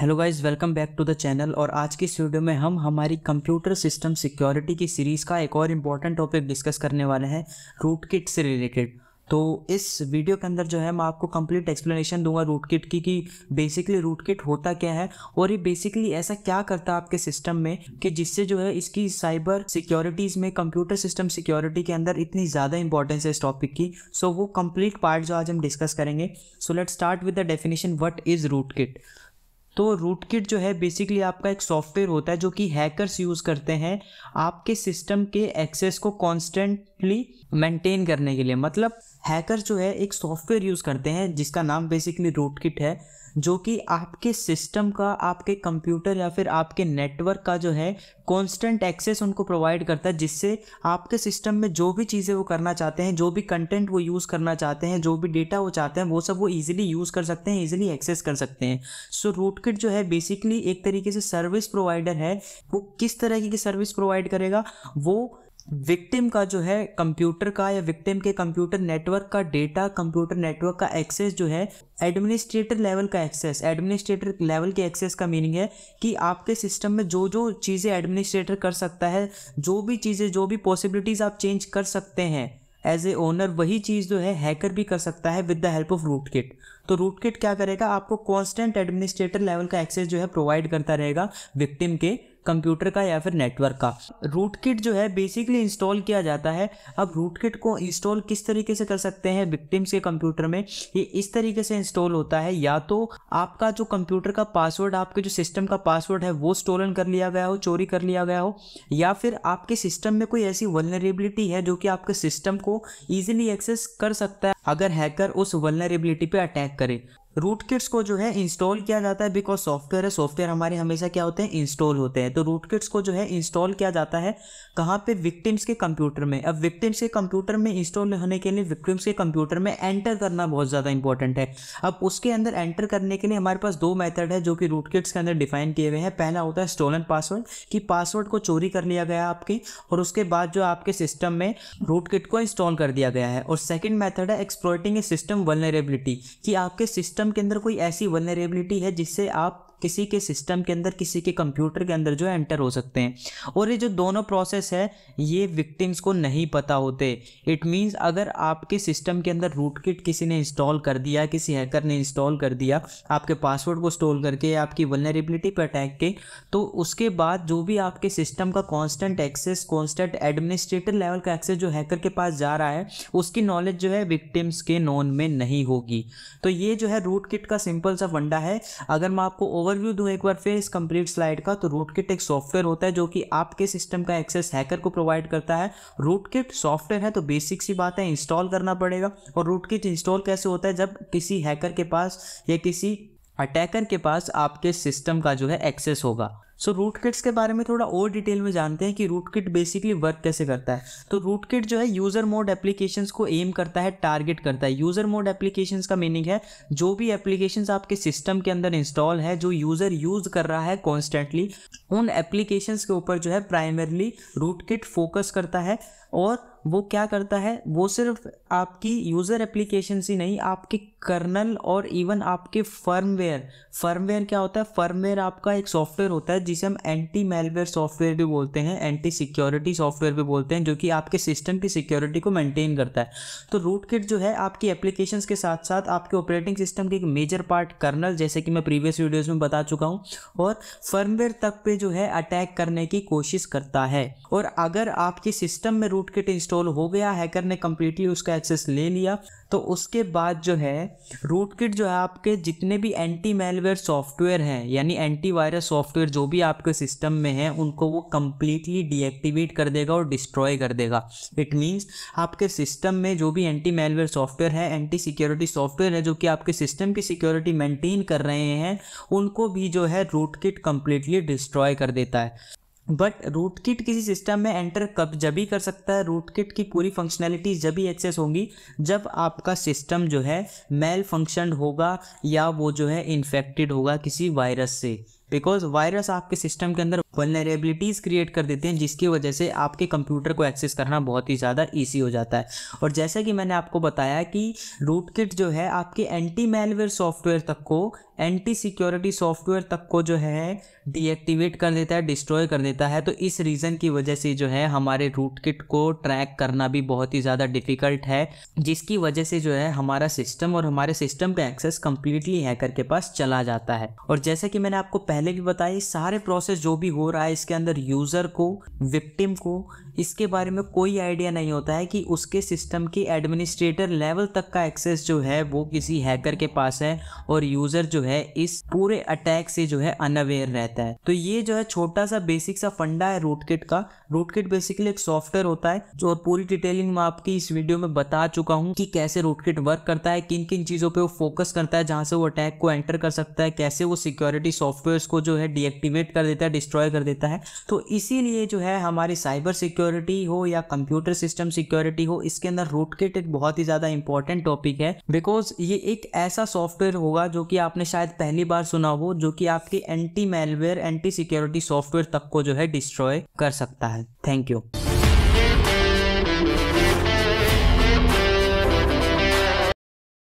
hello guys welcome back to the channel और आज की इस वीडियो में हम हमारी कंप्यूटर सिस्टम सिक्योरिटी की सीरीज़ का एक और इम्पॉर्टेंट टॉपिक डिस्कस करने वाले हैं रूट किट से रिलेटेड तो इस वीडियो के अंदर जो है मैं आपको कंप्लीट एक्सप्लेनेशन दूंगा रूट किट की कि बेसिकली रूट किट होता क्या है और ये बेसिकली ऐसा क्या करता है आपके सिस्टम में कि जिससे जो है इसकी साइबर सिक्योरिटीज़ में कंप्यूटर सिस्टम सिक्योरिटी के अंदर इतनी ज़्यादा इंपॉर्टेंस है इस टॉपिक की सो so, वो कम्प्लीट पार्ट जो आज हम डिस्कस करेंगे so let start with the definition what is root kit तो रूट किट जो है बेसिकली आपका एक सॉफ्टवेयर होता है जो कि हैकर्स यूज़ करते हैं आपके सिस्टम के एक्सेस को कॉन्स्टेंटली मेंटेन करने के लिए मतलब हैकर जो है एक सॉफ्टवेयर यूज़ करते हैं जिसका नाम बेसिकली रूट किट है जो कि आपके सिस्टम का आपके कंप्यूटर या फिर आपके नेटवर्क का जो है कॉन्स्टेंट एक्सेस उनको प्रोवाइड करता है जिससे आपके सिस्टम में जो भी चीज़ें वो करना चाहते हैं जो भी कंटेंट वो यूज़ करना चाहते हैं जो भी डेटा वो चाहते हैं वो सब वो ईजिली यूज़ कर सकते हैं ईजिली एक्सेस कर सकते हैं सो रूट किट जो है बेसिकली एक तरीके से सर्विस प्रोवाइडर है वो किस तरह की सर्विस प्रोवाइड करेगा वो विक्टिम का जो है कंप्यूटर का या विक्टिम के कंप्यूटर नेटवर्क का डेटा कंप्यूटर नेटवर्क का एक्सेस जो है एडमिनिस्ट्रेटर लेवल का एक्सेस एडमिनिस्ट्रेटर लेवल के एक्सेस का मीनिंग है कि आपके सिस्टम में जो जो चीज़ें एडमिनिस्ट्रेटर कर सकता है जो भी चीज़ें जो भी पॉसिबिलिटीज़ आप चेंज कर सकते हैं एज ए ओनर वही चीज़ जो है हैकर भी कर सकता है with the help of root kit तो रूट किट क्या करेगा आपको कॉन्स्टेंट एडमिनिस्ट्रेटर लेवल का एक्सेस जो है प्रोवाइड करता रहेगा विक्टिम के कंप्यूटर का या फिर नेटवर्क का रूट किट जो है बेसिकली इंस्टॉल किया जाता है अब रूट किट को इंस्टॉल किस तरीके से कर सकते हैं विक्टिम्स के कंप्यूटर में ये इस तरीके से इंस्टॉल होता है या तो आपका जो कंप्यूटर का पासवर्ड आपके जो सिस्टम का पासवर्ड है वो स्टोलन कर लिया गया हो चोरी कर लिया गया हो या फिर आपके सिस्टम में कोई ऐसी वलनरेबिलिटी है जो कि आपके सिस्टम को ईजिली एक्सेस कर सकता है अगर हैकर उस वलनरेबिलिटी पे अटैक करे रूट किट्स को जो है इंस्टॉल किया जाता है बिकॉज सॉफ्टवेयर है सॉफ्टवेयर हमारे हमेशा क्या होते हैं इंस्टॉल होते हैं तो रूट किट्स को जो है इंस्टॉल किया जाता है कहाँ पे विक्टिम्स के कंप्यूटर में अब विक्टिम्स के कंप्यूटर में इंस्टॉल होने के लिए विक्टिम्स के कंप्यूटर में एंटर करना बहुत ज़्यादा इंपॉर्टेंट है अब उसके अंदर एंटर करने के लिए हमारे पास दो मैथड है जो कि रूट किट्स के अंदर डिफाइन किए हुए हैं पहला होता है स्टोलन पासवर्ड कि पासवर्ड को चोरी कर लिया गया आपके और उसके बाद जो आपके सिस्टम में रूट किट को इंस्टॉल कर दिया गया है और सेकेंड मैथड है एक एक्सप्लोइटिंग ए सिस्टम वनरेबिलिटी कि आपके सिस्टम के अंदर कोई ऐसी वनरेबिलिटी है जिससे आप किसी के सिस्टम के अंदर किसी के कंप्यूटर के अंदर जो है एंटर हो सकते हैं और ये जो दोनों प्रोसेस है ये विक्टिम्स को नहीं पता होते इट मीन्स अगर आपके सिस्टम के अंदर रूट किट किसी ने इंस्टॉल कर दिया किसी हैकर ने इंस्टॉल कर दिया आपके पासवर्ड को स्टोर करके आपकी वलनरेबिलिटी पर अटैक के तो उसके बाद जो भी आपके सिस्टम का constant access constant administrator level का एक्सेस जो हैकर के पास जा रहा है उसकी नॉलेज जो है विक्टिम्स के नॉन में नहीं होगी तो ये जो है रूट किट का सिंपल सा फंडा है अगर मैं आपको ओवरव्यू दूँ एक बार फिर इस कंप्लीट स्लाइड का तो रूटकिट एक सॉफ्टवेयर होता है जो कि आपके सिस्टम का एक्सेस हैकर को प्रोवाइड करता है रूटकिट सॉफ्टवेयर है तो बेसिक सी बात है इंस्टॉल करना पड़ेगा और रूटकिट इंस्टॉल कैसे होता है जब किसी हैकर के पास या किसी अटैकर के पास आपके सिस्टम का जो है एक्सेस होगा सो रूट किट्स के बारे में थोड़ा और डिटेल में जानते हैं कि रूट किट बेसिकली वर्क कैसे करता है तो रूट किट जो है यूज़र मोड एप्लीकेशंस को एम करता है टारगेट करता है यूज़र मोड एप्लीकेशंस का मीनिंग है जो भी एप्लीकेशंस आपके सिस्टम के अंदर इंस्टॉल है जो यूज़र यूज़ कर रहा है कॉन्स्टेंटली उन एप्लीकेशंस के ऊपर जो है प्राइमरली रूट किट फोकस करता है और वो क्या करता है वो सिर्फ आपकी यूज़र एप्लीकेशन ही नहीं आपके कर्नल और इवन आपके फर्मवेयर फर्मवेयर क्या होता है फर्मवेयर आपका एक सॉफ्टवेयर होता है जिसे हम एंटी मेलवेयर सॉफ्टवेयर भी बोलते हैं एंटी सिक्योरिटी सॉफ्टवेयर भी बोलते हैं जो कि आपके सिस्टम की सिक्योरिटी को मेंटेन करता है तो रूट किट जो है आपकी एप्लीकेशन के साथ साथ आपके ऑपरेटिंग सिस्टम के एक मेजर पार्ट कर्नल जैसे कि मैं प्रीवियस वीडियोज़ में बता चुका हूँ और फर्मवेयर तक पे जो है अटैक करने की कोशिश करता है और अगर आपके सिस्टम में रूट किट इंस्टॉल हो गया हैकर ने कम्प्लीटली उसका एक्सेस ले लिया तो उसके बाद जो है रूट किट जो है आपके जितने भी एंटी मेलवेयर सॉफ्टवेयर हैं यानी एंटीवायरस सॉफ्टवेयर जो भी भी आपके सिस्टम में है उनको वो कम्प्लीटली डीएक्टिवेट कर देगा और डिस्ट्रॉय कर देगा इट मीन्स आपके सिस्टम में जो भी एंटी मेलवेयर सॉफ्टवेयर है एंटी सिक्योरिटी सॉफ्टवेयर है जो कि आपके सिस्टम की सिक्योरिटी मेंटेन कर रहे हैं उनको भी जो है रूट किट कम्प्लीटली डिस्ट्रॉय कर देता है बट रूट किट किसी सिस्टम में एंटर कब जब भी कर सकता है रूट किट की पूरी फंक्शनैलिटी जब भी एक्सेस होंगी जब आपका सिस्टम जो है मेल फंक्शन होगा या वो जो है इन्फेक्टेड होगा किसी वायरस से बिकॉज वायरस आपके सिस्टम के अंदर वनरेबिलिटीज़ क्रिएट कर देते हैं जिसकी वजह से आपके कंप्यूटर को एक्सेस करना बहुत ही ज़्यादा ईजी हो जाता है और जैसा कि मैंने आपको बताया कि रूट किट जो है आपके एंटी मेलवेयर सॉफ्टवेयर तक को एंटी सिक्योरिटी सॉफ्टवेयर तक को जो है डीएक्टिवेट कर देता है डिस्ट्रॉय कर देता है तो इस रीज़न की वजह से जो है हमारे रूट किट को ट्रैक करना भी बहुत ही ज़्यादा डिफ़िकल्ट है जिसकी वजह से जो है हमारा सिस्टम और हमारे सिस्टम का एक्सेस कम्प्लीटली हैकर के पास चला जाता है और जैसे कि मैंने आपको पहले भी बताया सारे प्रोसेस जो भी हो रहा है इसके अंदर यूज़र को विक्टिम को इसके बारे में कोई आइडिया नहीं होता है कि उसके सिस्टम के एडमिनिस्ट्रेटर लेवल तक का एक्सेस जो है वो किसी हैकर के पास है और यूज़र जो है इस पूरे अटैक से जो है अनअवेयर रहता रहता है तो ये जो है छोटा सा बेसिक सा फंडा है रूटकिट का रूटकिट बेसिकली एक सॉफ्टवेयर होता है जो पूरी डिटेलिंग मैं आपकी इस वीडियो में बता चुका हूँ कि कैसे रूटकिट वर्क करता है किन किन चीज़ों पर वो फोकस करता है जहां से वो अटैक को एंटर कर सकता है कैसे वो सिक्योरिटी सॉफ्टवेयर को जो है डीएक्टिवेट कर देता है डिस्ट्रॉय कर देता है तो इसीलिए जो है हमारी साइबर सिक्योरिटी हो या कंप्यूटर सिस्टम सिक्योरिटी हो इसके अंदर रूटकिट एक बहुत ही ज़्यादा इंपॉर्टेंट टॉपिक है बिकॉज ये एक ऐसा सॉफ्टवेयर होगा जो कि आपने शायद पहली बार सुना हो जो कि आपकी anti malware malware anti security software तक को जो है डिस्ट्रॉय कर सकता है थैंक यू